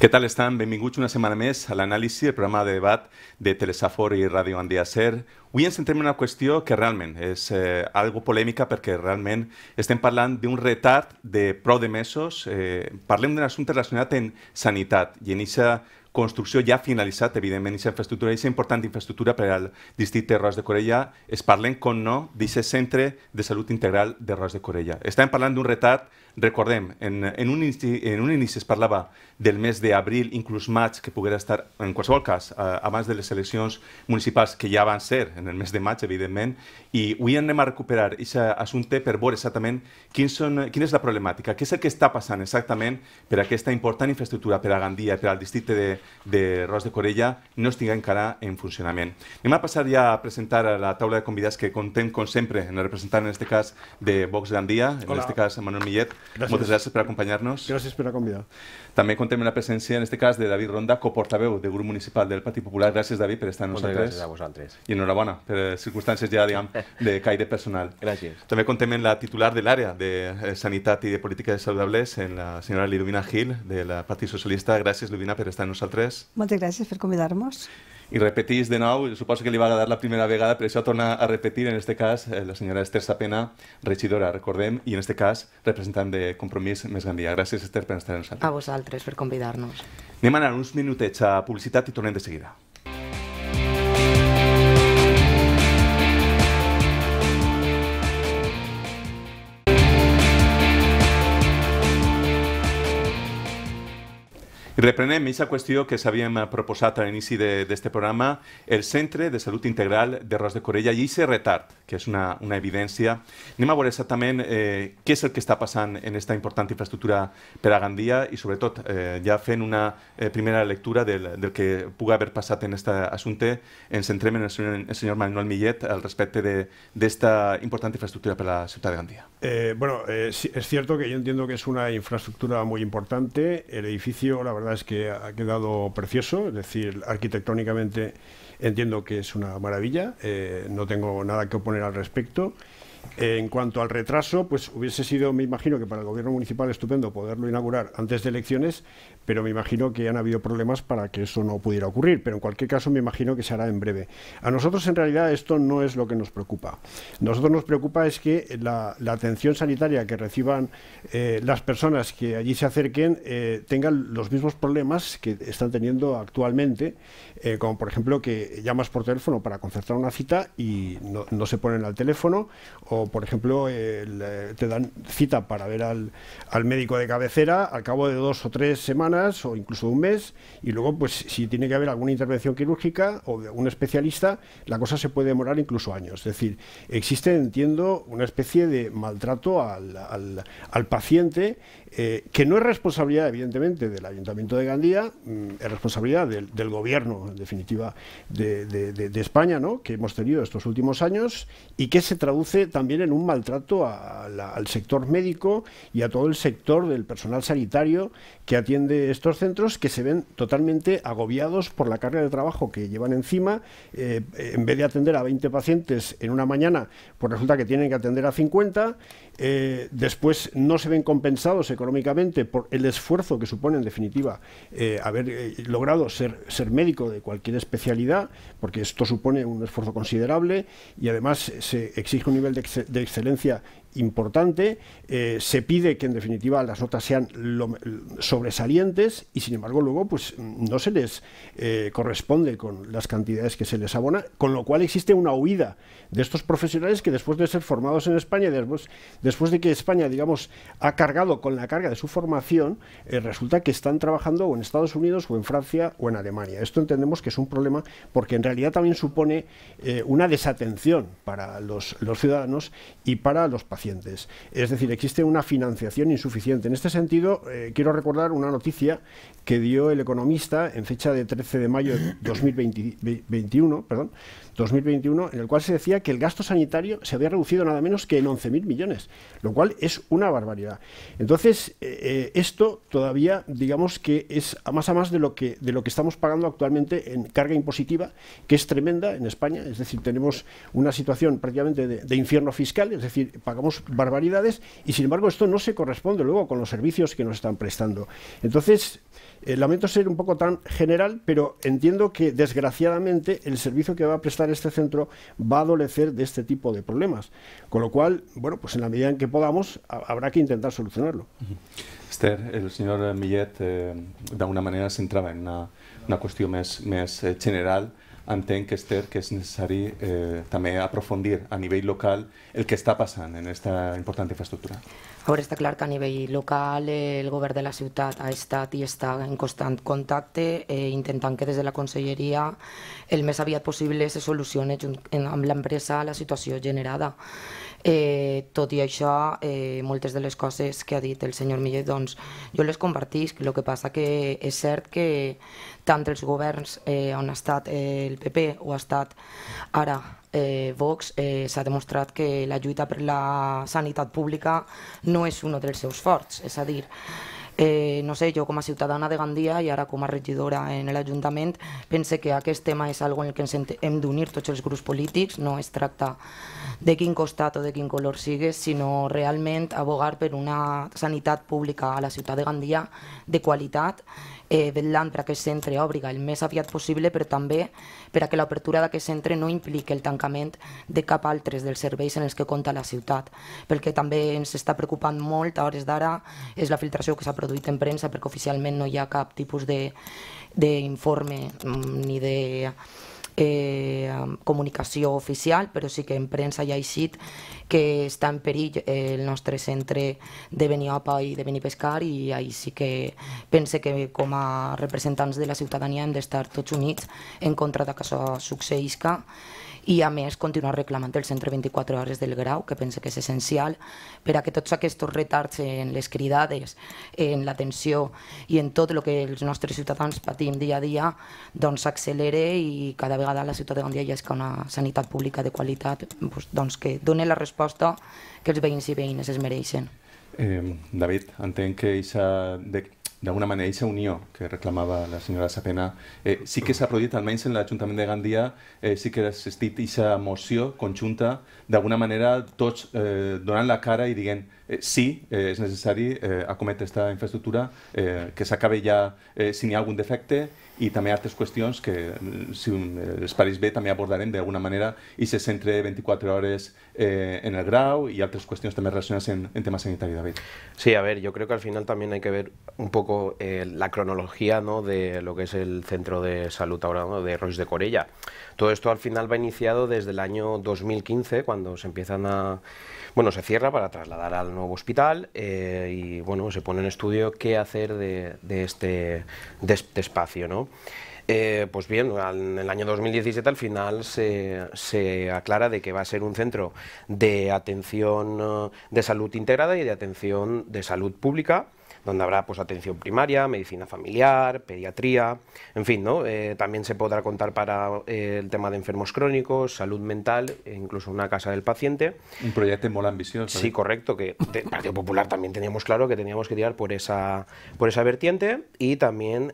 Què tal estan? Benvinguts una setmana més a l'anàlisi del programa de debat de Telesafor i Ràdio Andia Ser. Avui ens centrem en una qüestió que realment és eh, algo polèmica perquè realment estem parlant d'un retard de prou de mesos. Eh, parlem d'un assumpte relacionat en sanitat i en aquesta construcció ja finalitzat, evidentment, aquesta infraestructura, aquesta important infraestructura per al districte de Roig de Corella, es parlen, com no, d'aquest centre de salut integral de Roig de Corella. Estem parlant d'un retard Recordem, en, en, un inici, en un inici es parlava del mes d'abril, inclús maig, que poguera estar, en qualsevol cas, eh, abans de les eleccions municipals, que ja van ser en el mes de maig, evidentment, i avui anem a recuperar aquest assumpte per veure exactament quin, són, quina és la problemàtica, què és el que està passant exactament per aquesta important infraestructura per a Gandia i per al districte de, de Ros de Corella no estigui encara en funcionament. Anem a passar ja a presentar a la taula de convidats que contem, com sempre, en el representant, en aquest cas, de Vox Gandia, en aquest cas, Manuel Millet, Gràcies. Moltes gràcies per acompanyar-nos. Gràcies per convidar. També contem la presència, en aquest cas, de David Ronda, coportaveu del grup municipal del Partit Popular. Gràcies, David, per estar amb nosaltres. Moltes gràcies a vosaltres. I enhorabona per circumstàncies ja, diguem, de caire personal. Gràcies. També contem la titular de l'àrea eh, de Sanitat i de Polítiques Saludables, en la senyora Lidovina Gil, del Partit Socialista. Gràcies, Lidovina, per estar amb nosaltres. Moltes gràcies per convidar-nos i repetís de nou, suposo que li va agradar la primera vegada, per això torna a repetir, en este cas, eh, la senyora Esther Sapena, regidora, recordem, i en este cas, representant de Compromís Més Gandia. Gràcies, Esther, per estar amb nosaltres. A vosaltres, per convidar-nos. Anem a anar uns minutets a publicitat i tornem de seguida. Reprenem esa cuestión que había proposat a l'inici inicio de, programa, el Centre de Salut Integral de Ros de Corella y se retard, que es una, evidencia. evidència. Anem a veure eh, el que está pasando en esta importante infraestructura per Gandía? Y sobre todo, ya eh, ja una eh, primera lectura del, que pudo haber pasado en este asunto en centremen el señor Manuel Millet al respecto de esta importante infraestructura para la ciudad de Gandía. Eh, bueno, es cierto que yo entiendo que es una infraestructura muy importante. El edificio, la verdad, es que ha quedado precioso, es decir, arquitectónicamente entiendo que es una maravilla, eh, no tengo nada que oponer al respecto. en cuanto al retraso, pues hubiese sido, me imagino que para el gobierno municipal estupendo poderlo inaugurar antes de elecciones, pero me imagino que han habido problemas para que eso no pudiera ocurrir, pero en cualquier caso me imagino que se hará en breve. A nosotros en realidad esto no es lo que nos preocupa. Nosotros nos preocupa es que la, atención sanitaria que reciban eh, las personas que allí se acerquen eh, tengan los mismos problemas que están teniendo actualmente, eh, como por ejemplo que llamas por teléfono para concertar una cita y no, se ponen al teléfono, o por ejemplo te dan cita para ver al médico de cabecera al cabo de dos o tres semanas, o incluso un mes y luego pues si tiene que haber alguna intervención quirúrgica o de un especialista la cosa se puede demorar incluso años. Es decir, existe entiendo una especie de maltrato al, paciente eh, que no es responsabilidad evidentemente del Ayuntamiento de Gandía, mm, es responsabilidad del, gobierno en definitiva de, España ¿no? que hemos tenido estos últimos años y que se traduce también en un maltrato al sector médico y a todo el sector del personal sanitario que atiende estos centros que se ven totalmente agobiados por la carga de trabajo que llevan encima. Eh, en vez de atender a 20 pacientes en una mañana, pues resulta que tienen que atender a 50. Eh, después no se ven compensados económicamente por el esfuerzo que supone, en definitiva, eh, haber logrado ser, ser médico de cualquier especialidad, porque esto supone un esfuerzo considerable y además se exige un nivel de, de excelencia importante, eh, se pide que en definitiva las notas sean sobresalientes y sin embargo luego pues no se les eh, corresponde con las cantidades que se les abona, con lo cual existe una huida de estos profesionales que después de ser formados en España, después, de que España digamos ha cargado con la carga de su formación, eh, resulta que están trabajando o en Estados Unidos o en Francia o en Alemania. Esto entendemos que es un problema porque en realidad también supone una desatención para los, los ciudadanos y para los pacientes es decir, existe una financiación insuficiente. En este sentido, eh, quiero recordar una noticia que dio el economista en fecha de 13 de mayo de 2021, perdón, 2021, en el cual se decía que el gasto sanitario se había reducido nada menos que en 11.000 millones, lo cual es una barbaridad. Entonces, eh, eh, esto todavía, digamos que es a más a más de lo que, de lo que estamos pagando actualmente en carga impositiva, que es tremenda en España, es decir, tenemos una situación prácticamente de infierno fiscal, es decir, pagamos barbaridades y sin embargo esto no se corresponde luego con los servicios que nos están prestando. Entonces, eh, lamento ser un poco tan general, pero entiendo que desgraciadamente el servicio que va a prestar este centro va a adolecer de este tipo de problemas. Con lo cual, bueno, pues en la medida en que podamos, habrá que intentar solucionarlo. Esther, el señor Millet eh, de alguna manera se entraba en una, cuestión más eh, general entenc, Esther, que és necessari eh, també aprofundir a nivell local el que està passant en aquesta important infraestructura. A veure, està clar que a nivell local eh, el govern de la ciutat ha estat i està en constant contacte eh, intentant que des de la conselleria el més aviat possible se solucione en amb l'empresa la situació generada. Eh, tot i això, eh, moltes de les coses que ha dit el senyor Millet, doncs, jo les compartisc, el que passa que és cert que tant els governs eh, on ha estat eh, el PP o ha estat ara eh, Vox, eh, s'ha demostrat que la lluita per la sanitat pública no és un dels seus forts, és a dir, eh, no sé, jo com a ciutadana de Gandia i ara com a regidora en l'Ajuntament pense que aquest tema és algo en el que ens hem d'unir tots els grups polítics, no es tracta de quin costat o de quin color sigues, sinó realment abogar per una sanitat pública a la ciutat de Gandia de qualitat eh, vetllant per aquest centre obriga el més aviat possible, però també per a que l'obertura d'aquest centre no impliqui el tancament de cap altres dels serveis en els que compta la ciutat. Pel que també ens està preocupant molt a hores d'ara és la filtració que s'ha produït en premsa perquè oficialment no hi ha cap tipus d'informe mm, ni de eh, comunicació oficial, però sí que en premsa ja ha eixit que està en perill eh, el nostre centre de Beniopa i de Benipescar i ahí sí que pense que com a representants de la ciutadania hem d'estar tots units en contra de que això succeïsca i a més continuar reclamant el centre 24 hores del grau, que penso que és essencial per a que tots aquests retards en les cridades, en l'atenció i en tot el que els nostres ciutadans patim dia a dia doncs s'accelere i cada vegada la ciutat de Gandia ja és que una sanitat pública de qualitat doncs que doni la resposta que els veïns i veïnes es mereixen. Eh, David, entenc que aquesta de d'alguna manera, aquesta unió que reclamava la senyora Sapena, eh, sí que s'ha produït, almenys en l'Ajuntament de Gandia, eh, sí que ha existit aquesta moció conjunta, d'alguna manera tots eh, donant la cara i dient eh, sí, eh, és necessari eh, acometre aquesta infraestructura, eh, que s'acabe ja eh, si n'hi ha algun defecte, i també altres qüestions que, mm, si els eh, pareix bé, també abordarem d'alguna manera i se centre 24 hores eh, en el grau i altres qüestions també relacionades en, en tema sanitari, David. Sí, a veure, jo crec que al final hi ha que veure un poco eh, la cronología ¿no? de lo que es el centro de salud ahora de Royce de Corella. Todo esto al final va iniciado desde el año 2015, cuando se empiezan a. Bueno, se cierra para trasladar al nuevo hospital eh, y bueno, se pone en estudio qué hacer de, este, de este, espacio. ¿no? Eh, pues bien, en el año 2017 al final se, se, aclara de que va a ser un centro de atención de salud integrada y de atención de salud pública donde habrá pues, atención primaria, medicina familiar, pediatría, en fin, ¿no? Eh, también se podrá contar para eh, el tema de enfermos crónicos, salud mental, e incluso una casa del paciente. Un proyecto mola ambicioso. Sí, ¿eh? correcto, que el Partido Popular también teníamos claro que teníamos que tirar por esa, por esa vertiente y también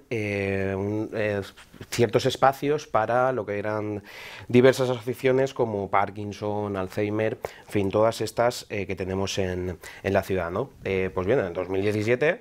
ciertos espacios para lo que eran diversas asociaciones como Parkinson, Alzheimer, en fin, todas estas que tenemos en, la ciudad, ¿no? pues bien, en 2017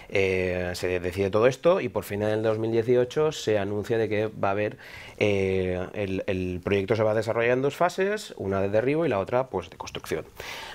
Eh, se decide todo esto y por final del 2018 se anuncia de que va a haber, eh, el, proyecto se va a desarrollar en dos fases, una de derribo y la otra pues de construcción.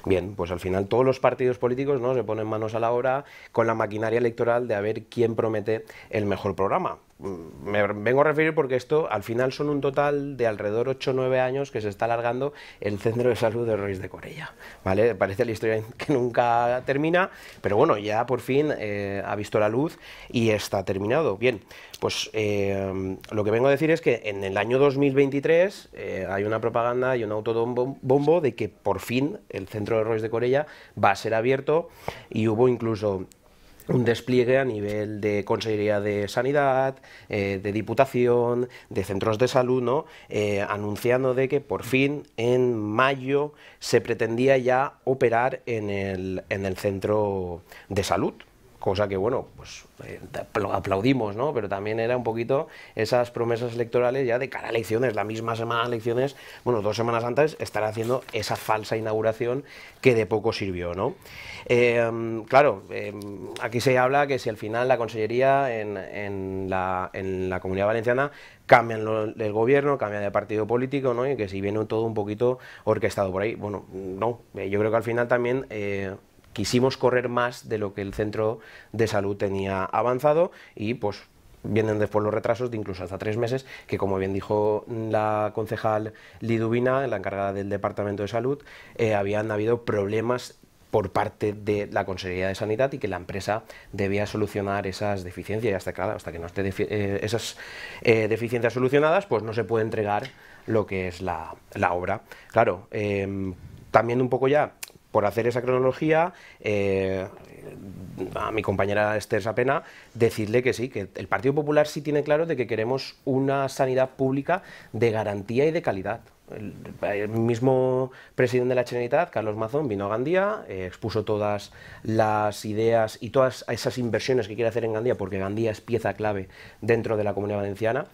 Bien, pues al final todos los partidos políticos ¿no? se ponen manos a la obra con la maquinaria electoral de a ver quién promete el mejor programa mm, me vengo a referir porque esto al final son un total de alrededor 8 o 9 años que se está alargando el centro de salud de Ruiz de Corella. ¿vale? Parece la historia que nunca termina, pero bueno, ya por fin eh, ha visto la luz y está terminado. Bien, pues em, lo que vengo a decir es que en el año 2023 eh, hay una propaganda y un autobombo de que por fin el centro de Rois de Corella va a ser abierto y hubo incluso un despliegue a nivel de Consejería de Sanidad, eh, de Diputación, de centros de salud, ¿no? Eh, anunciando de que por fin en mayo se pretendía ya operar en el, en el centro de salud cosa que, bueno, pues eh, aplaudimos, ¿no? Pero también era un poquito esas promesas electorales ya de cara a elecciones, la misma semana de elecciones, bueno, dos semanas antes, estar haciendo esa falsa inauguración que de poco sirvió, ¿no? Em, claro, em, aquí se habla que si al final la consellería en, la, comunidad valenciana cambian el gobierno, cambia de partido político, ¿no? Y que si viene todo un poquito orquestado por ahí. Bueno, no, eh, yo creo que al final también eh, quisimos correr más de lo que el centro de salud tenía avanzado y pues vienen después los retrasos de incluso hasta tres meses, que como bien dijo la concejal Liduvina, la encargada del Departamento de Salud, eh, habían habido problemas por parte de la Consejería de Sanidad y que la empresa debía solucionar esas deficiencias. Y hasta, hasta que no esté eh, esas eh, deficiencias solucionadas, pues no se puede entregar lo que es la, la obra. Claro, em, también un poco ya por hacer esa cronología, eh, a mi compañera Esther Sapena, decirle que sí, que el Partido Popular sí tiene claro de que queremos una sanidad pública de garantía y de calidad. El, mismo presidente de la Generalitat, Carlos Mazón, vino a Gandía, eh, expuso todas las ideas y todas esas inversiones que quiere hacer en Gandía, porque Gandía es pieza clave dentro de la Comunidad Valenciana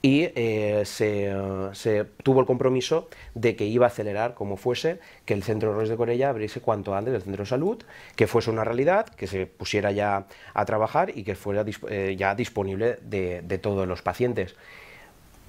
y eh, se, tuvo el compromiso de que iba a acelerar como fuese que el centro Rois de Corella abriese cuanto antes el centro de salud, que fuese una realidad, que se pusiera ya a trabajar y que fuera eh, ya disponible de, todos los pacientes.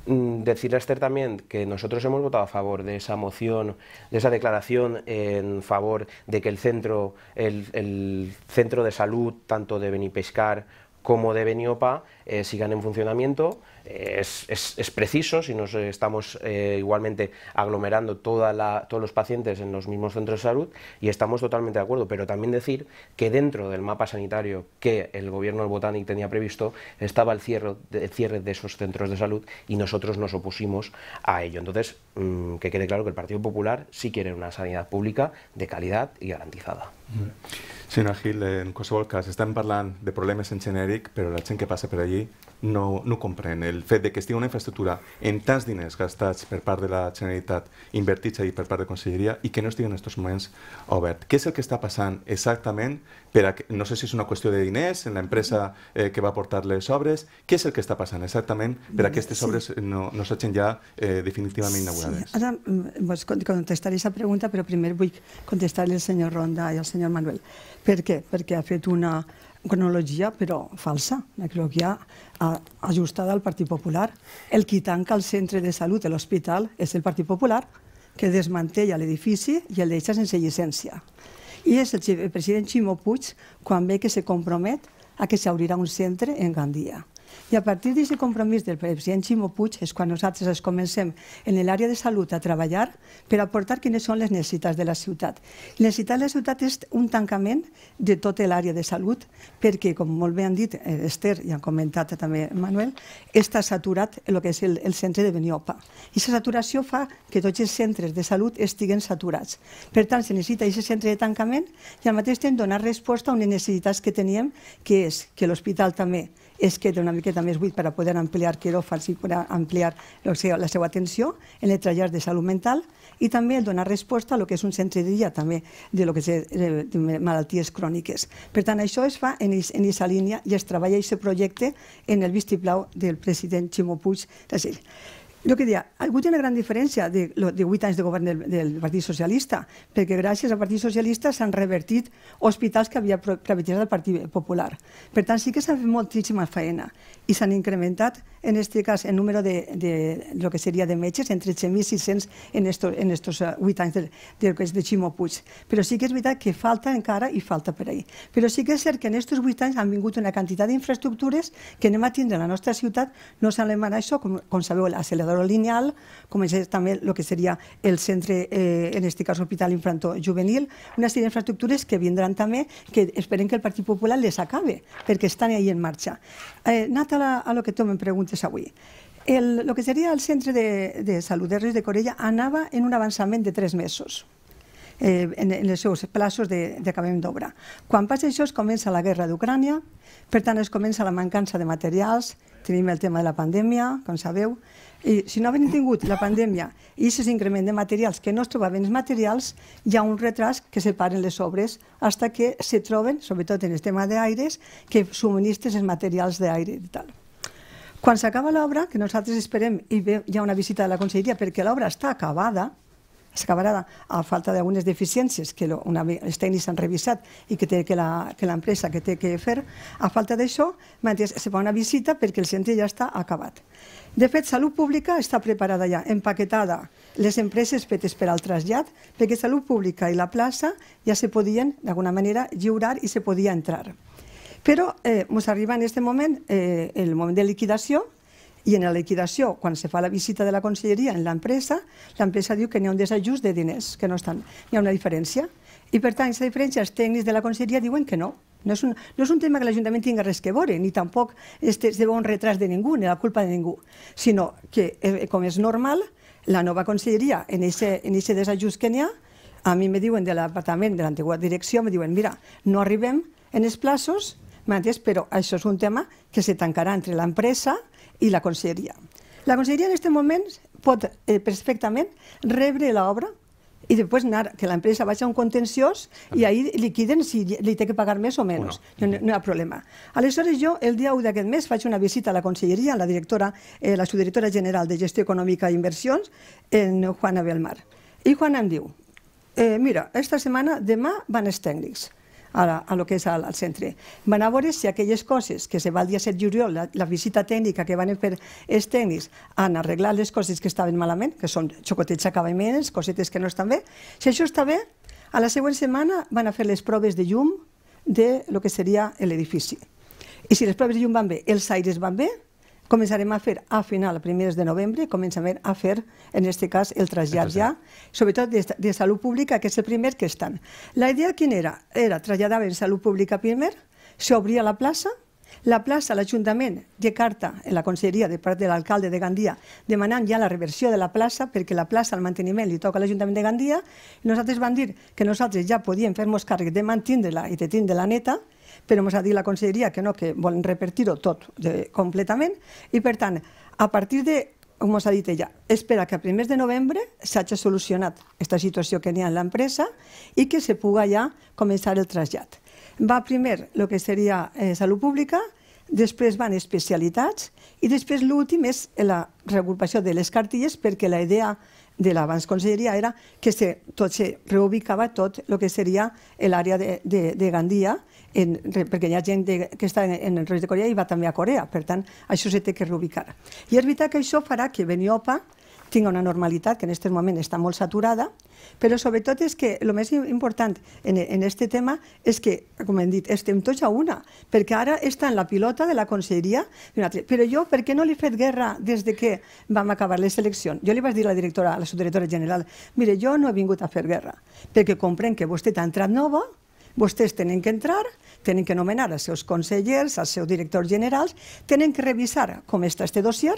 Mm, Decir, Esther, también que nosotros hemos votado a favor de esa moción, de esa declaración en favor de que el centro, el, el centro de salud, tanto de Benipescar como de Beniopa eh, sigan en funcionamiento. Eh, es, preciso, si nos eh, estamos igualmente aglomerando todos los pacientes en los mismos centros de salud, y estamos totalmente de acuerdo, pero también decir que dentro del mapa sanitario que el gobierno del Botánic tenía previsto estaba el cierre, de, de esos centros de salud y nosotros nos opusimos a ello. Entonces, mm, que quede claro que el Partido Popular sí quiere una sanidad pública de calidad y garantizada. Sí, no, Gil, en qualsevol cas, estem parlant de problemes en genèric, però la gent que passa per allí no, no comprèn. El fet de que estigui una infraestructura en tants diners gastats per part de la Generalitat, invertits ahir per part de Conselleria, i que no estigui en aquests moments obert. Què és el que està passant exactament? Per a no sé si és una qüestió de diners, en l'empresa eh, que va portar les obres, què és el que està passant exactament per a que aquestes sí. obres no, no s'hagin ja eh, definitivament inaugurades? Sí. Ara mm, pues, contestaré aquesta pregunta, però primer vull contestar-li al senyor Ronda i al senyor Manuel. Per què? Perquè ha fet una cronologia però falsa, una cronologia ajustada al Partit Popular. El qui tanca el centre de salut de l'hospital és el Partit Popular, que desmantella l'edifici i el deixa sense llicència. I és el president Ximo Puig quan ve que se compromet a que s'obrirà un centre en Gandia. I a partir d'aquest compromís del president Ximo Puig és quan nosaltres es comencem en l'àrea de salut a treballar per aportar quines són les necessitats de la ciutat. La necessitat de la ciutat és un tancament de tota l'àrea de salut perquè, com molt bé han dit eh, Esther i han comentat també Manuel, està saturat el que és el, centre de Beniopa. I la saturació fa que tots els centres de salut estiguen saturats. Per tant, se necessita aquest centre de tancament i al mateix temps donar resposta a unes necessitats que teníem, que és que l'hospital també és que té una miqueta més buit per a poder ampliar quiròfans i poder ampliar o sigui, la seva atenció en el trallars de salut mental i també donar resposta a lo que és un centre de dia també de lo que és de malalties cròniques. Per tant, això es fa en aquesta línia i es treballa i se projecte en el vistiplau del president Ximo Puig Sella. Jo que diria, ha hagut una gran diferència de, de 8 anys de govern del, del Partit Socialista, perquè gràcies al Partit Socialista s'han revertit hospitals que havia privatitzat el Partit Popular. Per tant, sí que s'ha fet moltíssima feina i s'han incrementat, en aquest cas, el número de, de, de lo que seria de metges, en 13.600 en, estos, en estos 8 anys del, del que és de Ximo Puig. Però sí que és veritat que falta encara i falta per ahir. Però sí que és cert que en aquests 8 anys han vingut una quantitat d'infraestructures que anem a tindre a la nostra ciutat, no s'han demanat això, com, com sabeu, l'accelerador ordenador lineal, és també lo que seria el centre, eh, en aquest cas Hospital Infanto Juvenil, una sèrie d'infraestructures que vindran també, que esperem que el Partit Popular les acabe, perquè estan ahí en marxa. Eh, anat a, la, a lo que tu preguntes avui. El, lo que seria el centre de, de salut de Reis de Corella anava en un avançament de tres mesos eh, en, en els seus plaços d'acabament d'obra. Quan passa això es comença la guerra d'Ucrània, per tant es comença la mancança de materials, tenim el tema de la pandèmia, com sabeu, i si no havien tingut la pandèmia i aquest increment de materials que no es trobaven els materials, hi ha un retras que separen les obres fins que se troben, sobretot en el tema d'aires, que subministres els materials d'aire i tal. Quan s'acaba l'obra, que nosaltres esperem, i hi ha una visita de la conselleria perquè l'obra està acabada, s'acabará a falta de algunes deficiències que els tècnics han revisat i que té que l'empresa que, que té que fer, a falta d'això, se fa una visita perquè el centre ja està acabat. De fet, Salut Pública està preparada ja, empaquetada, les empreses fetes per al trasllat, perquè Salut Pública i la plaça ja se podien, d'alguna manera, lliurar i se podia entrar. Però ens eh, arriba en aquest moment eh, el moment de liquidació, i en la liquidació, quan se fa la visita de la conselleria en l'empresa, l'empresa diu que n'hi ha un desajust de diners, que no estan, hi ha una diferència. I per tant, aquesta diferència, els tècnics de la conselleria diuen que no. No és, un, no és un tema que l'Ajuntament tingui res que veure, ni tampoc és de bon retras de ningú, ni la culpa de ningú, sinó que, eh, com és normal, la nova conselleria, en aquest desajust que n'hi ha, a mi me diuen de l'apartament de l'antigua direcció, me diuen, mira, no arribem en els plaços, Però això és un tema que se tancarà entre l'empresa i la conselleria. La conselleria en aquest moment pot eh, perfectament rebre l'obra i després anar, que l'empresa vagi a un contenciós i ahir liquiden si li té que pagar més o menys. No, no, no hi ha problema. Aleshores, jo el dia 1 d'aquest mes faig una visita a la conselleria, a la directora, eh, la subdirectora general de Gestió Econòmica i Inversions, en Juana Belmar. I Juana em diu, eh, mira, esta setmana, demà van els tècnics a, a lo que és al, centre. Van a veure si aquelles coses que se va el dia 7 juliol, la, visita tècnica que van fer els tècnics, en arreglar les coses que estaven malament, que són xocotets acabaments, cosetes que no estan bé. Si això està bé, a la següent setmana van a fer les proves de llum de lo que seria l'edifici. I si les proves de llum van bé, els aires van bé, començarem a fer a final, a primers de novembre, començarem a fer, en aquest cas, el trasllat ja, sobretot de, de salut pública, que és el primer que estan. La idea quina era? Era traslladar en salut pública primer, s'obria la plaça, la plaça, l'Ajuntament, de carta en la conselleria de part de l'alcalde de Gandia, demanant ja la reversió de la plaça, perquè la plaça, el manteniment, li toca a l'Ajuntament de Gandia. Nosaltres vam dir que nosaltres ja podíem fer-nos càrrec de mantindre-la i de tindre-la neta, però ens ha dit la conselleria que no, que volen repartir ho tot de, completament, i per tant, a partir de com ens ha dit ella, espera que a primers de novembre s'hagi solucionat aquesta situació que n'hi ha en l'empresa i que se puga ja començar el trasllat. Va primer el que seria eh, salut pública, després van especialitats i després l'últim és la reagrupació de les cartilles perquè la idea de l'abans conselleria era que se, tot se reubicava tot el que seria l'àrea de, de, de Gandia en, perquè hi ha gent de, que està en, en el rei de Corea i va també a Corea, per tant, això se té que reubicar. I és veritat que això farà que Beniopa tinga una normalitat que en aquest moment està molt saturada, però sobretot és que el més important en, en este tema és que, com hem dit, estem tots a una, perquè ara està en la pilota de la conselleria Però jo, per què no li he fet guerra des de que vam acabar les eleccions? Jo li vaig dir a la directora, a la subdirectora general, mire, jo no he vingut a fer guerra, perquè comprenc que vostè ha entrat nova, Vostès tenen que entrar, tenen que nomenar els seus consellers, els seus directors generals, tenen que revisar com està este dossier,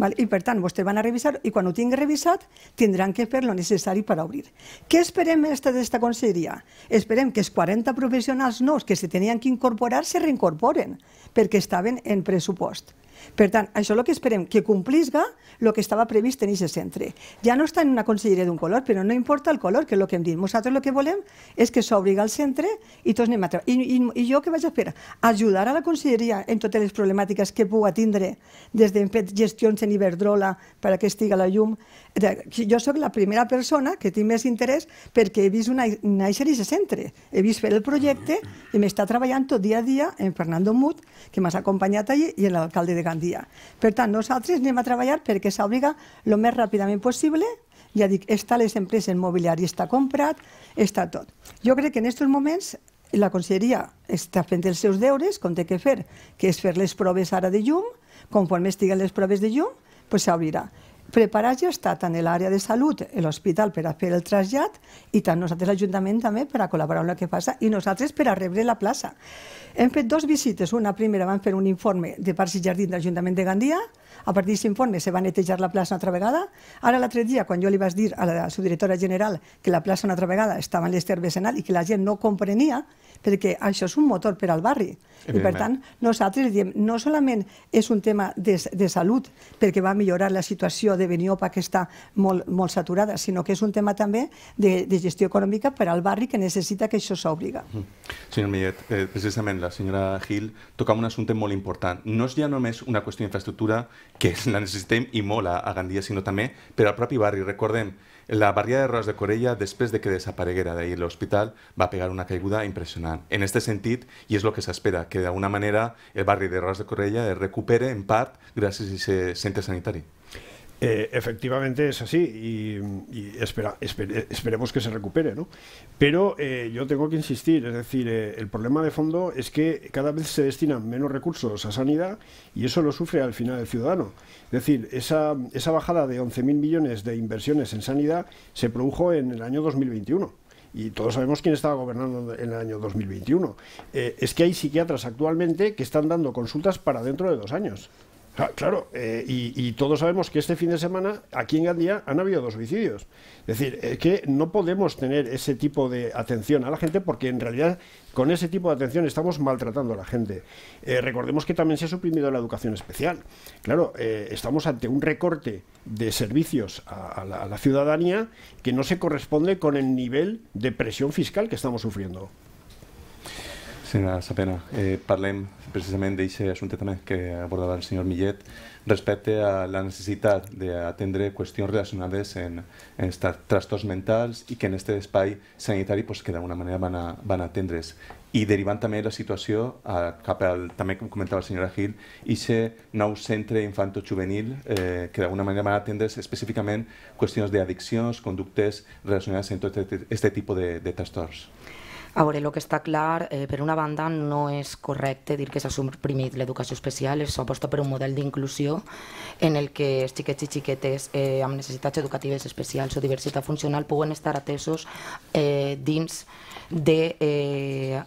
val? i per tant, vostès van a revisar i quan ho tinguin revisat tindran que fer lo necessari per obrir. Què esperem d'esta conselleria? Esperem que els 40 professionals nous que se tenien que incorporar se reincorporen, perquè estaven en pressupost. Per tant, això és el que esperem, que complisca el que estava previst en aquest centre. Ja no està en una conselleria d'un color, però no importa el color, que és el que hem dit. Nosaltres el que volem és que s'obri el centre i tots anem a treballar. I, i, I jo què vaig a fer? Ajudar a la conselleria en totes les problemàtiques que puga tindre, des de gestions en Iberdrola perquè a la llum, jo sóc la primera persona que tinc més interès perquè he vist una, néixer i se centre. He vist fer el projecte i m'està treballant tot dia a dia en Fernando Mut, que m'ha acompanyat allí, i l'alcalde de Gandia. Per tant, nosaltres anem a treballar perquè s'obliga el més ràpidament possible ja dic, està les empreses mobiliari, està comprat, està tot. Jo crec que en aquests moments la conselleria està fent els seus deures, com té que fer, que és fer les proves ara de llum, conforme estiguen les proves de llum, doncs s'obrirà preparats ja està tant l'àrea de salut, l'hospital per a fer el trasllat i tant nosaltres l'Ajuntament també per a col·laborar amb el que passa i nosaltres per a rebre la plaça. Hem fet dues visites, una primera vam fer un informe de Parcs i Jardins de l'Ajuntament de Gandia, a partir d'aquest informe se va netejar la plaça una altra vegada, ara l'altre dia quan jo li vaig dir a la subdirectora general que la plaça una altra vegada estava en l'ester Besenal i que la gent no comprenia, perquè això és un motor per al barri. I per tant, nosaltres diem, no solament és un tema de, de salut, perquè va millorar la situació de de Beniopa que està molt, molt saturada, sinó que és un tema també de, de gestió econòmica per al barri que necessita que això s'obliga. Mm. Senyor Millet, eh, precisament la senyora Gil toca un assumpte molt important. No és ja només una qüestió d'infraestructura, que la necessitem i molt a, a Gandia, sinó també per al propi barri. Recordem, la barriada de Roses de Corella, després de que desapareguera d'ahir l'hospital, va pegar una caiguda impressionant. En aquest sentit, i és el que s'espera, que d'alguna manera el barri de Roses de Corella es recupere en part gràcies a aquest centre sanitari. Eh, efectivamente es así y, espera, eh, esperemos que se recupere, ¿no? Pero eh, yo tengo que insistir, es decir, el problema de fondo es que cada vez se destinan menos recursos a sanidad y eso lo sufre al final el ciudadano. Es decir, esa, esa bajada de 11.000 millones de inversiones en sanidad se produjo en el año 2021 y todos sabemos quién estaba gobernando en el año 2021. es que hay psiquiatras actualmente que están dando consultas para dentro de dos años. Ah, claro, eh, y, todos sabemos que este fin de semana aquí en Gandía han habido dos suicidios. Es decir, que no podemos tener ese tipo de atención a la gente porque en realidad con ese tipo de atención estamos maltratando a la gente. Eh, recordemos que también se ha suprimido la educación especial. Claro, eh, estamos ante un recorte de servicios a la ciudadanía que no se corresponde con el nivel de presión fiscal que estamos sufriendo. Senyora Sapena, eh, parlem precisament d'aquest assumpte també que abordava el senyor Millet respecte a la necessitat d'atendre qüestions relacionades en, en trastorns mentals i que en aquest espai sanitari pues, que d'alguna manera van, a, van atendre's. I derivant també la situació a, cap al, també com comentava el senyor Gil, i ser nou centre infanto-juvenil eh, que d'alguna manera van atendre específicament qüestions d'addiccions, conductes relacionades amb tot aquest tipus de, de trastorns. A veure, el que està clar, eh, per una banda, no és correcte dir que s'ha suprimit l'educació especial, s'aposta per un model d'inclusió en el que els xiquets i xiquetes eh, amb necessitats educatives especials o diversitat funcional puguen estar atesos eh, dins de eh,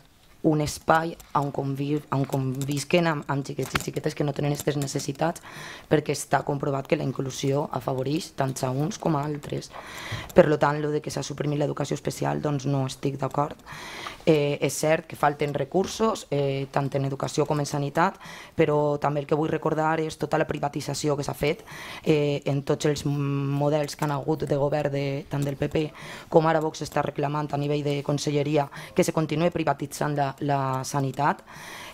un espai on, conviv, on convisquen amb, amb xiquets i xiquetes que no tenen aquestes necessitats perquè està comprovat que la inclusió afavoreix tant a uns com a altres. Per lo tant, lo de que s'ha suprimit l'educació especial doncs no estic d'acord Eh, és cert que falten recursos, eh, tant en educació com en sanitat, però també el que vull recordar és tota la privatització que s'ha fet eh, en tots els models que han hagut de govern de, tant del PP com ara Vox està reclamant a nivell de conselleria que se continuï privatitzant la, la sanitat.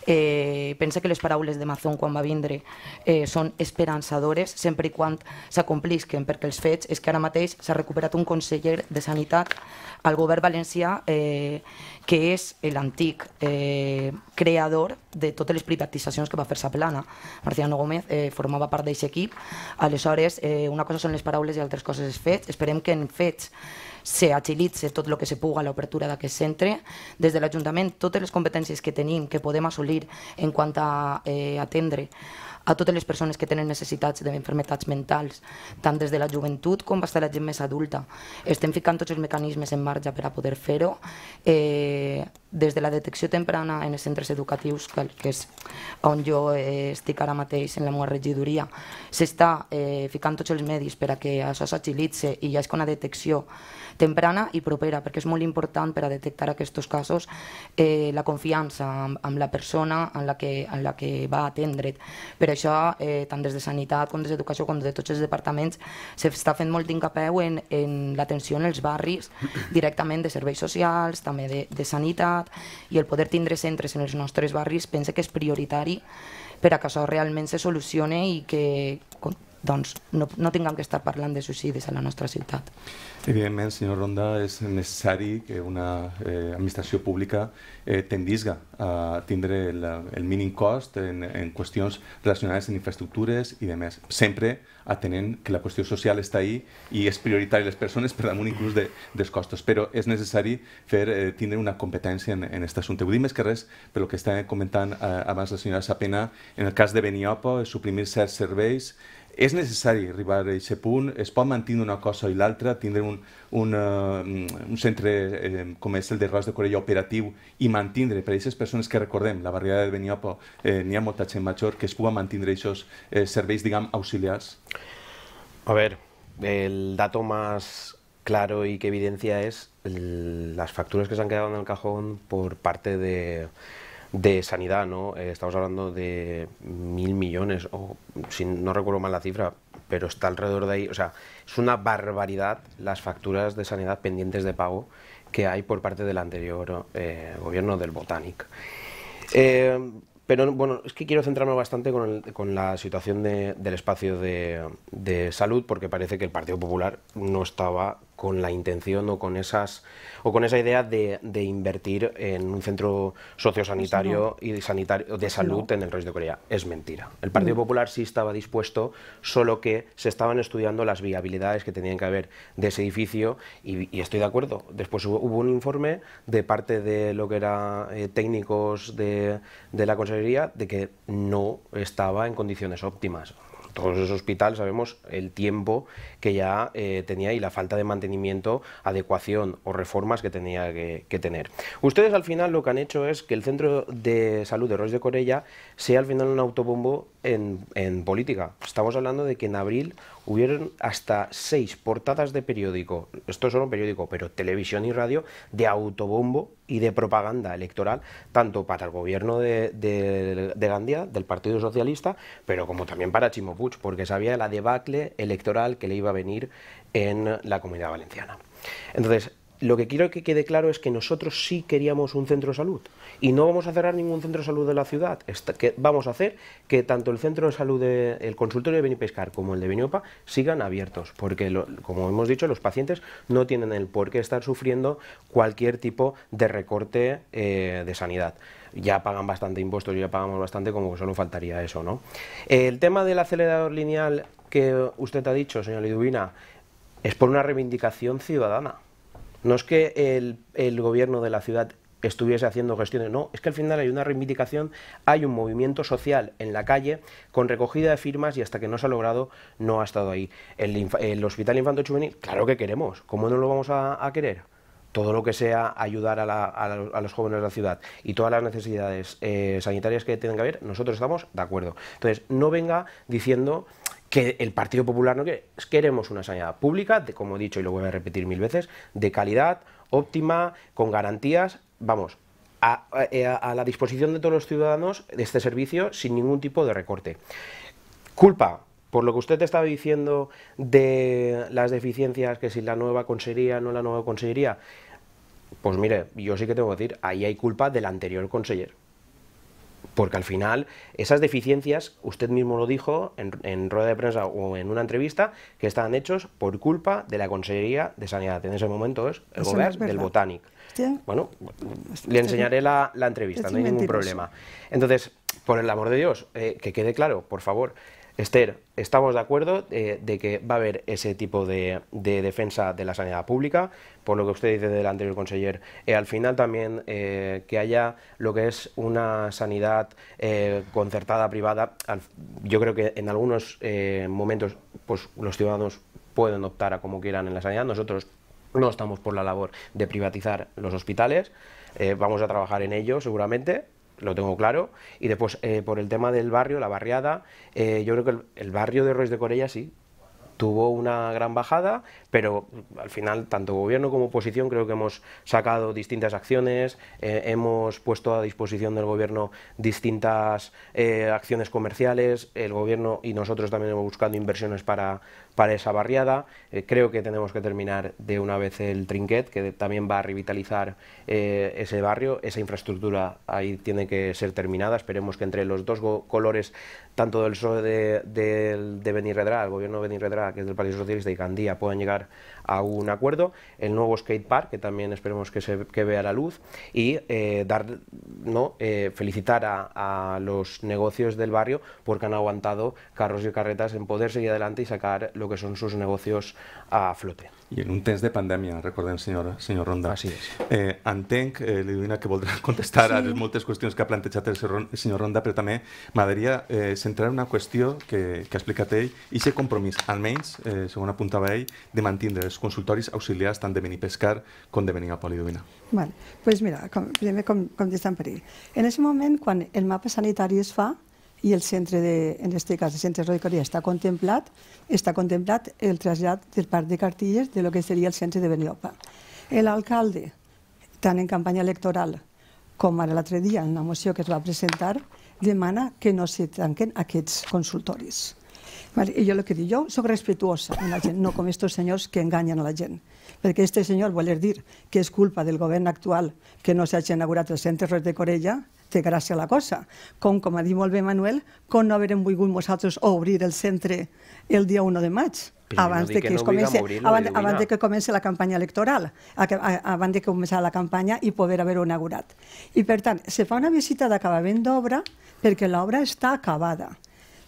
Eh, pensa que les paraules de Mazón quan va vindre eh, són esperançadores sempre i quan s'acomplisquen, perquè els fets és que ara mateix s'ha recuperat un conseller de Sanitat al govern valencià eh, que és l'antic eh, creador de totes les privatitzacions que va fer Saplana. Marciano Gómez eh, formava part d'aquest equip. Aleshores, eh, una cosa són les paraules i altres coses els fets. Esperem que en fets se agilitzi tot el que se puga l'obertura d'aquest centre. Des de l'Ajuntament, totes les competències que tenim, que podem assolir en quant a eh, atendre a totes les persones que tenen necessitats d'enfermetats mentals, tant des de la joventut com fins a la gent més adulta. Estem ficant tots els mecanismes en marxa per a poder fer-ho, eh, des de la detecció temprana en els centres educatius, que és on jo eh, estic ara mateix en la meva regidoria, s'està eh, ficant tots els medis per a que això s'agilitzi i ja és una detecció temprana i propera, perquè és molt important per a detectar aquests casos eh, la confiança amb, amb la persona en la, que, en la que va atendre't. Per això, eh, tant des de Sanitat com des d'Educació com des de tots els departaments, s'està fent molt d'incapeu en, en l'atenció en els barris, directament de serveis socials, també de, de sanitat, i el poder tindre centres en els nostres barris pensa que és prioritari per a que això realment se solucione i que, doncs no, no tinguem que estar parlant de suïcides a la nostra ciutat. Evidentment, senyor Ronda, és necessari que una eh, administració pública eh, tendisga a tindre el, el mínim cost en, en qüestions relacionades amb infraestructures i de més. Sempre atenent que la qüestió social està ahí i és prioritari les persones per damunt inclús de, dels costos. Però és necessari fer, eh, tindre una competència en aquest assumpte. Ho dic més que res per el que estava comentant eh, abans la senyora Sapena, en el cas de Beniopo, suprimir certs serveis, ¿Es necesario arribar a aquest punt, es pot mantenir una cosa y la otra? un, un, eh, un centre como eh, com el de Ros de Corella operativo y mantener per a aquestes persones que recordem, la barriada de Beniopo, eh, n'hi que es puguen mantenir aquests eh, serveis, A ver, el dato más claro y que evidencia es las facturas que se han quedado en el cajón por parte de de sanidad, ¿no? Eh, estamos hablando de mil millones, o si no recuerdo mal la cifra, pero está alrededor de ahí. O sea, es una barbaridad las facturas de sanidad pendientes de pago que hay por parte del anterior eh, gobierno del Botanic. Eh, pero bueno, es que quiero centrarme bastante con, la situación del espacio de, salud, porque parece que el Partido Popular no estaba con la intención o con esas o con esa idea de, invertir en un centro sociosanitario pues y sanitario de pues salud en el Rey de Corea. Es mentira. El Partido mm. Popular sí estaba dispuesto, solo que se estaban estudiando las viabilidades que tenían que haber de ese edificio y, estoy de acuerdo. Después hubo, un informe de parte de lo que eran eh, técnicos de, de la Consejería de que no estaba en condiciones óptimas todos esos hospitales sabemos el tiempo que ya eh, tenía y la falta de mantenimiento, adecuación o reformas que tenía que, tener. Ustedes al final lo que han hecho es que el Centro de Salud de Rois de Corella sea al final un autobombo en, política. Estamos hablando de que en abril hubieron hasta seis portadas de periódico, esto es solo un periódico, pero televisión y radio, de autobombo y de propaganda electoral, tanto para el gobierno de, de, Gandía, del Partido Socialista, pero como también para Chimopuch, porque sabía la debacle electoral que le iba a venir en la Comunidad Valenciana. Entonces, lo que quiero que quede claro es que nosotros sí queríamos un centro de salud y no vamos a cerrar ningún centro de salud de la ciudad. vamos a hacer que tanto el centro de salud, de, el consultorio de Benipescar como el de Beniopa sigan abiertos, porque como hemos dicho, los pacientes no tienen el por qué estar sufriendo cualquier tipo de recorte eh, de sanidad. Ya pagan bastante impuestos, ya pagamos bastante, como que solo faltaría eso, ¿no? El tema del acelerador lineal que usted ha dicho, señor Liduvina, es por una reivindicación ciudadana. No es que el, gobierno de la ciudad estuviese haciendo gestiones. No, es que al final hay una reivindicación, hay un movimiento social en la calle con recogida de firmas y hasta que no se ha logrado no ha estado ahí. El, Hospital infantil Juvenil, claro que queremos, ¿cómo no lo vamos a, querer? Todo lo que sea ayudar a, los jóvenes de la ciudad y todas las necesidades eh, sanitarias que tengan que haber, nosotros estamos de acuerdo. Entonces, no venga diciendo que el Partido Popular no quiere. Queremos una sanidad pública, como he dicho y lo voy a repetir mil veces, de calidad, óptima, con garantías, vamos, a, la disposición de todos los ciudadanos de este servicio sin ningún tipo de recorte. Culpa, por lo que usted estaba diciendo de las deficiencias, que si la nueva consejería, no la nueva consejería, pues mire, yo sí que tengo que decir, ahí hay culpa del anterior conseller. Porque al final, esas deficiencias, usted mismo lo dijo en, rueda de prensa o en una entrevista, que estaban hechos por culpa de la Consejería de Sanidad. En ese momento es el gobierno del Botanic. Bueno, le enseñaré la, entrevista, no hay ningún problema. Entonces, por el amor de Dios, eh, que quede claro, por favor, Esther, estamos de acuerdo eh, de que va a haber ese tipo de, defensa de la sanidad pública, por lo que usted dice del anterior conseller. Eh, al final también eh, que haya lo que es una sanidad concertada, privada, yo creo que en algunos momentos pues, los ciudadanos pueden optar a como quieran en la sanidad. Nosotros no estamos por la labor de privatizar los hospitales, vamos a trabajar en ello seguramente, lo tengo claro. Y después, eh, por el tema del barrio, la barriada, eh, yo creo que el, barrio de roy de Corella sí tuvo una gran bajada, pero mm, al final, tanto gobierno como oposición, creo que hemos sacado distintas acciones, eh, hemos puesto a disposición del gobierno distintas acciones comerciales, el gobierno y nosotros también hemos buscado inversiones para, para esa barriada. Eh, creo que tenemos que terminar de una vez el trinquet, que también va a revitalizar eh, ese barrio. Esa infraestructura ahí tiene que ser terminada. Esperemos que entre los dos colores, tanto del PSOE de, de, gobierno de que es del Partido Socialista, y Candía, puedan llegar a un acuerdo. El nuevo skate park, que también esperemos que, se, vea la luz. Y eh, dar, ¿no? felicitar a, a los negocios del barrio porque han aguantado carros y carretas en poder seguir adelante y sacar lo que son sus negocios a flote. I en un temps de pandèmia, recordem, senyora, senyor Ronda. Així és. Eh, entenc, eh, Lidovina, que voldrà contestar sí. a moltes qüestions que ha plantejat el senyor Ronda, però també m'agradaria eh, centrar una qüestió que, que ha explicat ell i ser compromís, almenys, eh, segons apuntava ell, de mantindre els consultoris auxiliars tant de Benipescar com de Benigapó, Lidovina. Vale. Pues mira, com, primer com, com dius en perill. En aquest moment, quan el mapa sanitari es fa, i el centre, de, en aquest cas, el centre de Corea està contemplat, està contemplat el trasllat del parc de Cartilles de lo que seria el centre de Beniopa. L'alcalde, tant en campanya electoral com ara l'altre dia en la moció que es va presentar, demana que no se tanquen aquests consultoris. Vale, I jo el que dic, jo soc respetuosa amb la gent, no com aquests senyors que enganyen a la gent. Perquè aquest senyor voler dir que és culpa del govern actual que no s'hagi inaugurat el centre de Corella, té gràcia la cosa. Com, com ha dit molt bé Manuel, com no haurem volgut nosaltres obrir el centre el dia 1 de maig, abans, no de que, que no comenci, abans, abans de que comenci la campanya electoral, abans de que comença la campanya i poder haver-ho inaugurat. I per tant, se fa una visita d'acabament d'obra perquè l'obra està acabada.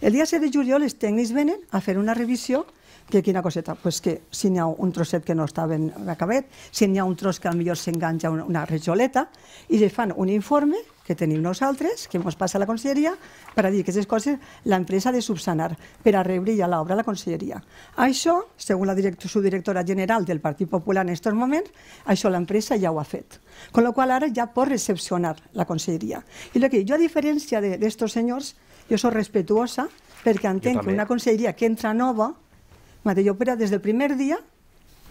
El dia 7 de juliol els tècnics venen a fer una revisió que quina coseta? pues que si n'hi ha un trosset que no està ben acabat, si n'hi ha un tros que potser s'enganxa una rejoleta, i li fan un informe que tenim nosaltres, que ens passa a la conselleria, per a dir que aquestes coses l'empresa ha de subsanar per a rebre ja l'obra a la conselleria. Això, segons la subdirectora general del Partit Popular en aquests moments, això l'empresa ja ho ha fet. Con la qual ara ja pot recepcionar la conselleria. I el que jo, a diferència d'aquests senyors, jo soc respetuosa perquè entenc que una conselleria que entra nova, jo, però des del primer dia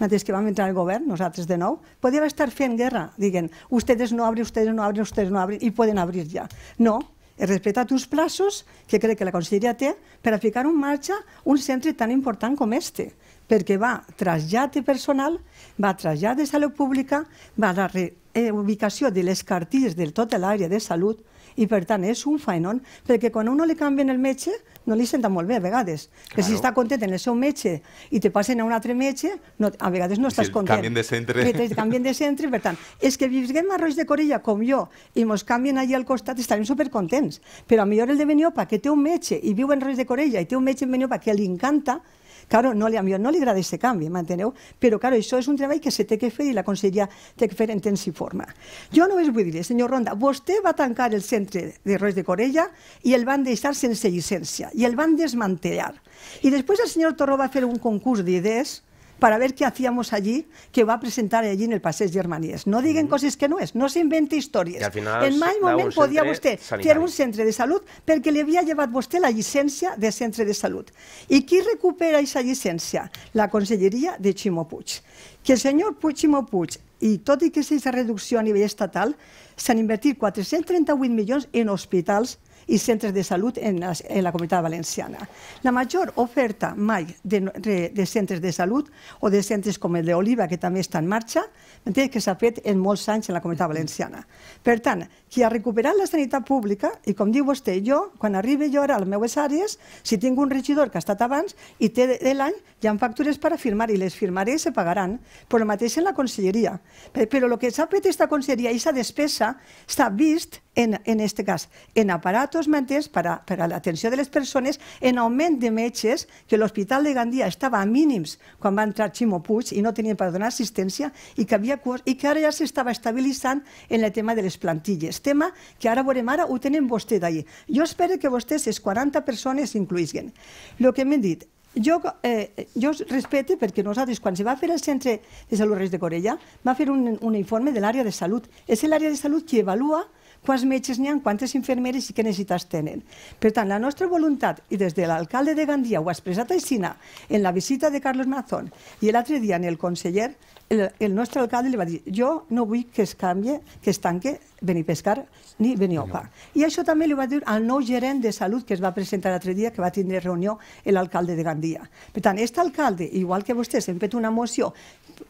mateix que vam entrar al govern, nosaltres de nou, podíem estar fent guerra, diguen, ustedes no abren, ustedes no abren, ustedes no abren, i poden abrir ja. No, he respectat uns plaços que crec que la conselleria té per a ficar en marxa un centre tan important com este, perquè va trasllat de personal, va trasllat de salut pública, va la reubicació de les cartilles de tota l'àrea de salut, i per tant és un faenon, perquè quan a uno li canvien el metge no li senta molt bé a vegades, claro. que si està content en el seu metge i te passen a un altre metge, no, a vegades no si estàs content. Canvien de centre. Que canvien de centre, per tant, és que visguem a Roig de Corella com jo i mos canvien allí al costat, estarem supercontents, però a millor el de Beniopa, que té un metge i viu en Roig de Corella i té un metge en Beniopa que li encanta, Claro, no li, no li agrada aquest canvi, m'enteneu? Però, claro, això és un treball que se té que fer i la conselleria té que fer en temps i forma. Jo només vull dir, senyor Ronda, vostè va tancar el centre de Roig de Corella i el van deixar sense llicència i el van desmantellar. I després el senyor Torró va fer un concurs d'idees para ver qué hacíamos allí, que va a presentar allí en el Passeig Germanies. No diguen mm. coses que no és, no se històries. historias. al final, en mal moment podia vostè tener un centre de salut perquè li havia llevat vostè la llicència de centre de salut. I qui recupera aquesta llicència? La Conselleria de Ximo Puig. Que el señor Puig Puig i tot i que aquesta reducció a nivell estatal, s'han invertit 438 milions en hospitals i centres de salut en la, en la comunitat valenciana. La major oferta mai de, de centres de salut o de centres com el d'Oliva, que també està en marxa, que s'ha fet en molts anys en la comunitat valenciana. Per tant, qui ha recuperat la sanitat pública, i com diu vostè, jo, quan arribi jo ara a les meues àrees, si tinc un regidor que ha estat abans i té de l'any, hi ha factures per a firmar i les firmaré i se pagaran. Però el mateix en la conselleria. Però el que s'ha fet aquesta conselleria, aquesta despesa, s'ha vist en, en este cas, en aparatos mantens a, para la atenció de les persones, en augment de metges, que l'Hospital de Gandia estava a mínims quan va entrar Ximo Puig i no tenien per donar assistència i que, havia, i que ara ja s'estava estabilitzant en el tema de les plantilles sistema que ara veurem ara ho tenen vostè d'ahir. Jo espero que vostès, les 40 persones, s'incluïsguen. El que m'he dit, jo, eh, jo respecte perquè nosaltres, quan se va fer el Centre de Salut Reis de Corella, va fer un, un informe de l'àrea de salut. És l'àrea de salut que avalua quants metges n'hi ha, quantes infermeres i què necessitats tenen. Per tant, la nostra voluntat, i des de l'alcalde de Gandia ho ha expressat a Aixina, en la visita de Carlos Mazón i l'altre dia en el conseller, el, el nostre alcalde li va dir jo no vull que es canvi, que es tanque pescar ni Beniopa. opa. I això també li va dir al nou gerent de salut que es va presentar l'altre dia, que va tindre reunió l'alcalde de Gandia. Per tant, aquest alcalde, igual que vostès, hem fet una moció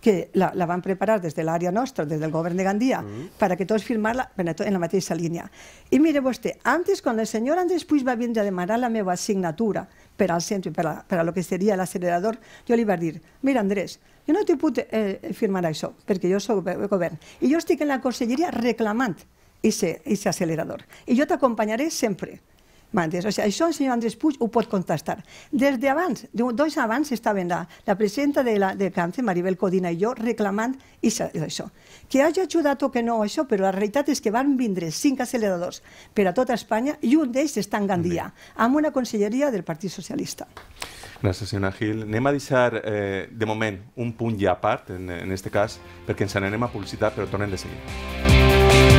que la, la van preparar des de l'àrea nostra, des del govern de Gandia, mm. -hmm. perquè tots firmar-la en la mateixa línia. I mire vostè, antes, quan el senyor Andrés Puig va vindre a demanar la meva signatura, per al per a, per a lo que seria el acelerador, jo li vaig dir, mira Andrés, jo no t'hi puc eh, firmar això, perquè jo sóc govern, i jo estic en la conselleria reclamant aquest accelerador, i jo t'acompanyaré sempre, Mantes. O sigui, això el senyor Andrés Puig ho pot contestar. Des d'abans, dos abans, estaven la, la presidenta de, la, de Càncer, Maribel Codina i jo, reclamant això. Que hagi ajudat o que no això, però la realitat és que van vindre cinc acceleradors per a tota Espanya i un d'ells està en Gandia, amb una conselleria del Partit Socialista. Gràcies, senyora Gil. Anem a deixar, eh, de moment, un punt ja a part, en, en este cas, perquè ens n'anem a publicitat, però tornem de seguida.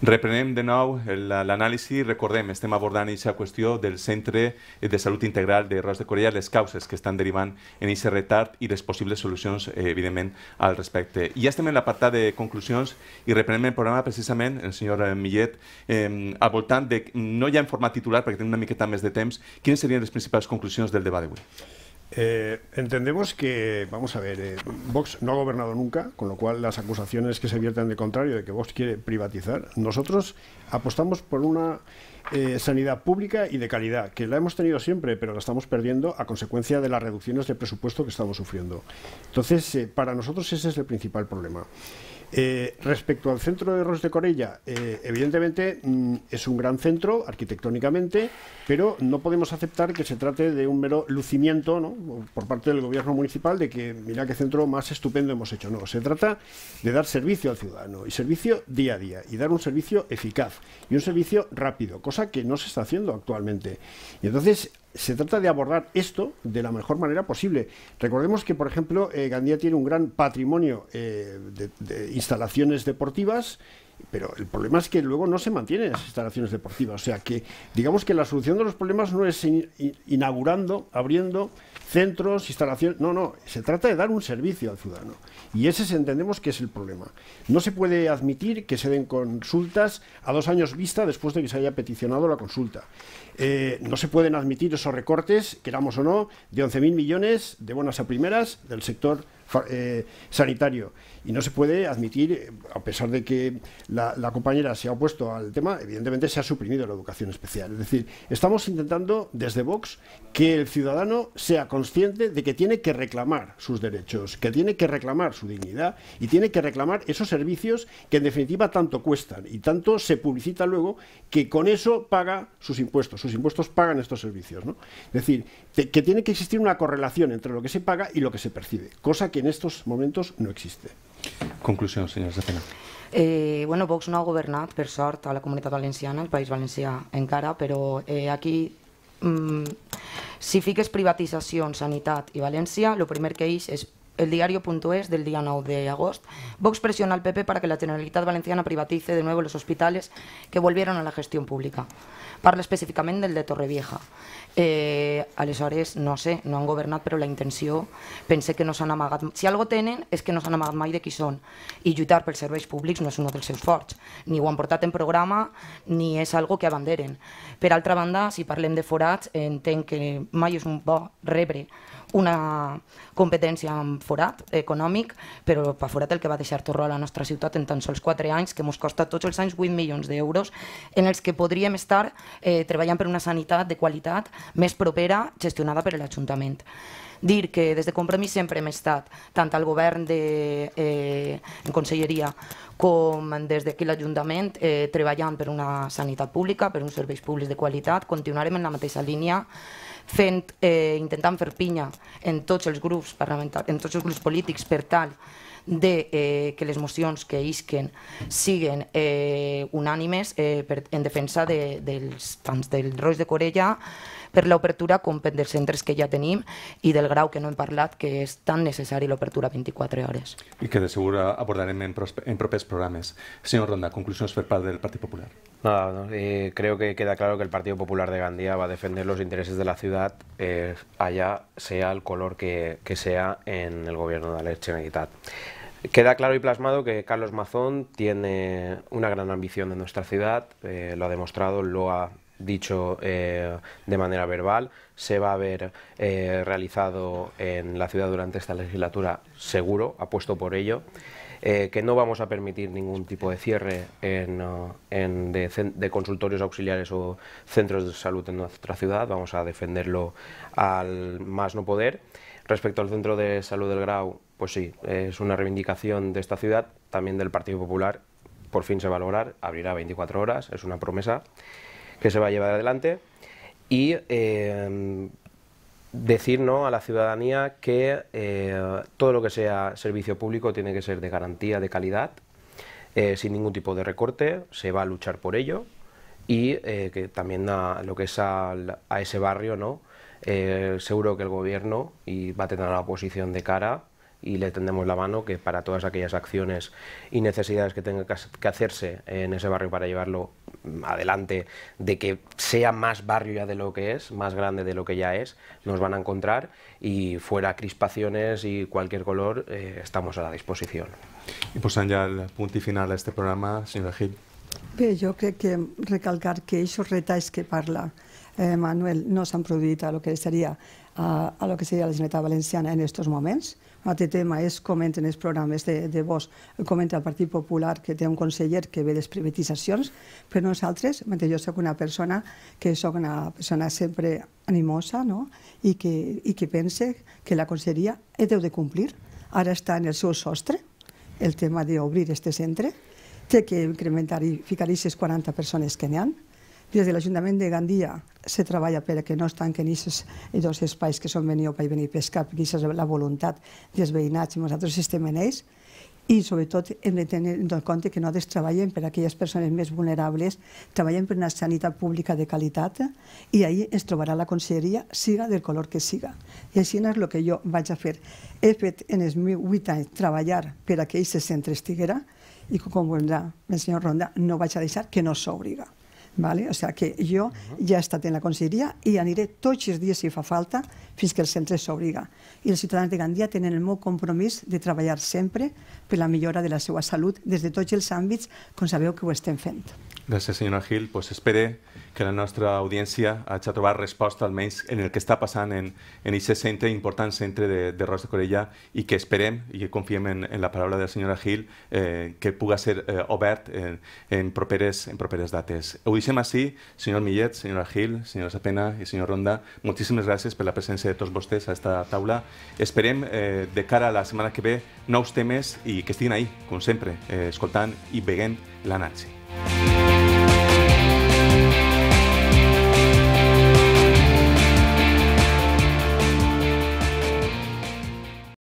Reprenem de nou l'anàlisi i recordem, estem abordant aquesta qüestió del Centre de Salut Integral de Ros de Corea, les causes que estan derivant en aquest retard i les possibles solucions, eh, evidentment, al respecte. I ja estem en l'apartat de conclusions i reprenem el programa precisament, el senyor eh, Millet, eh, al voltant de, no ja en format titular, perquè tenim una miqueta més de temps, quines serien les principals conclusions del debat d'avui? Eh, entendemos que, vamos a ver, eh, Vox no ha gobernado nunca, con lo cual las acusaciones que se vierten de contrario de que Vox quiere privatizar, nosotros apostamos por una eh, sanidad pública y de calidad, que la hemos tenido siempre, pero la estamos perdiendo a consecuencia de las reducciones de presupuesto que estamos sufriendo. Entonces, para nosotros ese es el principal problema. Eh, respecto al centro de Ros de Corella, eh, evidentemente mm, es un gran centro arquitectónicamente, pero no podemos aceptar que se trate de un mero lucimiento por parte del gobierno municipal de que mira qué centro más estupendo hemos hecho. No, se trata de dar servicio al ciudadano y servicio día a día y dar un servicio eficaz y un servicio rápido, cosa que no se está haciendo actualmente. Y entonces se trata de abordar esto de la mejor manera posible. Recordemos que, por ejemplo, eh, Gandía tiene un gran patrimonio eh, de, instalaciones deportivas, pero el problema es que luego no se mantienen las instalaciones deportivas. O sea que, digamos que la solución de los problemas no es inaugurando, abriendo centros, instalaciones. No, no, se trata de dar un servicio al ciudadano. Y ese es, entendemos que es el problema. No se puede admitir que se den consultas a dos años vista después de que se haya peticionado la consulta. Eh, no se pueden admitir esos recortes, queramos o no, de 11.000 millones de buenas a primeras del sector eh, sanitario. Y no se puede admitir, eh, a pesar de que la, compañera se ha opuesto al tema, evidentemente se ha suprimido la educación especial. Es decir, estamos intentando desde Vox que el ciudadano sea consciente de que tiene que reclamar sus derechos, que tiene que reclamar su dignidad y tiene que reclamar esos servicios que en definitiva tanto cuestan y tanto se publicita luego que con eso paga sus impuestos, sus impuestos pagan estos servicios. ¿no? Es decir, que tiene que existir una correlación entre lo que se paga y lo que se percibe, cosa que en estos momentos no existe. Conclusió, senyors de Pena. Eh, bueno, Vox no ha governat, per sort, a la comunitat valenciana, al País Valencià encara, però eh, aquí mm, si fiques privatització, en sanitat i València, el primer que eix és el diario.es del día 9 de agosto. Vox presiona al PP para que la Generalitat Valenciana privatice de nuevo los hospitales que volvieron a la gestión pública. Parla específicament del de Torrevieja. Eh, aleshores, no sé, no han governat, però la intenció pense que no s'han amagat. Si algo tenen és que no s'han amagat mai de qui són. I lluitar pels serveis públics no és un dels seus forts. Ni ho han portat en programa, ni és algo que abanderen. Per altra banda, si parlem de forats, entenc que mai és un bo rebre una competència amb forat econòmic, però per forat el que va deixar Torró a la nostra ciutat en tan sols 4 anys, que ens costa tots els anys 8 milions d'euros, en els que podríem estar eh, treballant per una sanitat de qualitat més propera gestionada per l'Ajuntament dir que des de Compromís sempre hem estat tant al govern de, eh, en conselleria com des d'aquí l'Ajuntament eh, treballant per una sanitat pública, per uns serveis públics de qualitat. Continuarem en la mateixa línia fent, eh, intentant fer pinya en tots els grups parlamentaris, en tots els grups polítics per tal de eh, que les mocions que isquen siguen eh, unànimes eh, per, en defensa de, dels fans del Roig de Corella per la apertura con dels centres que ya tenim y del grau que no hem parlat, que és tan necessari apertura 24 hores. I que de seguro abordarem en, propios programas. programes. Ronda, conclusions per part del Partit Popular. Nada, eh, creo que queda claro que el Partido Popular de Gandía va a defender los intereses de la ciudad, eh, allá sea el color que, sea en el gobierno de la Generalitat. Queda claro y plasmado que Carlos Mazón tiene una gran ambición de nuestra ciudad, eh, lo ha demostrado, lo ha dicho eh, de manera verbal, se va a haber eh, realizado en la ciudad durante esta legislatura, seguro, apuesto por ello. Eh, que no vamos a permitir ningún tipo de cierre en, uh, de, de, consultorios auxiliares o centros de salud en nuestra ciudad, vamos a defenderlo al más no poder. Respecto al centro de salud del Grau, pues sí, es una reivindicación de esta ciudad, también del Partido Popular, por fin se va a lograr, abrirá 24 horas, es una promesa que se va a llevar adelante y em, decir a la ciudadanía que eh, todo lo que sea servicio público tiene que ser de garantía, de calidad, eh, sin ningún tipo de recorte, se va a luchar por ello y eh, que también a lo que es a, a ese barrio, ¿no? seguro que el gobierno y va a tener la oposición de cara y le tendemos la mano que para todas aquellas acciones y necesidades que tenga que hacerse en ese barrio para llevarlo mm, adelante, de que sea más barrio ya de lo que es, más grande de lo que ya es, nos van a encontrar y fuera crispaciones y cualquier color, eh, estamos a la disposición. Y pues ya el punto y final a este programa, señora Gil. Yo creo que recalcar que esos retalls que parla eh, Manuel no se han a lo que sería a, lo que sería la Generalitat Valenciana en estos momentos, aquest tema és comenten els programes de, de vos, comenta el Partit Popular que té un conseller que ve les privatitzacions, però nosaltres, mentre jo sóc una persona que sóc una persona sempre animosa no? I, que, i que pense que la conselleria he deu de complir, ara està en el seu sostre, el tema d'obrir aquest centre, té que incrementar i ficar hi 40 persones que n'hi ha, des de l'Ajuntament de Gandia se treballa perquè no es tanquen aquests dos espais que són venir o i venir pescar, perquè és la voluntat dels veïnats, i nosaltres estem en ells, i sobretot hem de tenir en compte que nosaltres treballem per a aquelles persones més vulnerables, treballem per una sanitat pública de qualitat i ahir ens trobarà la conselleria, siga del color que siga. I així és el que jo vaig a fer. He fet en els meus anys treballar per a que aquest centre estiguera i com veurà el senyor Ronda, no vaig a deixar que no s'obriga. Vale? O sigui que jo ja he estat en la conselleria i aniré tots els dies si fa falta fins que el centre s'obriga. I els ciutadans de Gandia tenen el meu compromís de treballar sempre per la millora de la seva salut des de tots els àmbits, com sabeu que ho estem fent. Gràcies, senyora Gil. Pues espere que la nostra audiència hagi trobat resposta almenys en el que està passant en, en aquest centre, important centre de, de Ros de Corella i que esperem i que confiem en, en la paraula de la senyora Gil eh, que puga ser eh, obert en, en, properes, en properes dates. Ho deixem així, senyor Millet, senyora Gil, senyora Sapena i senyor Ronda, moltíssimes gràcies per la presència de tots vostès a esta taula. Esperem eh, de cara a la setmana que ve nous temes i que estiguin ahí, com sempre, eh, escoltant i veient la Nancy.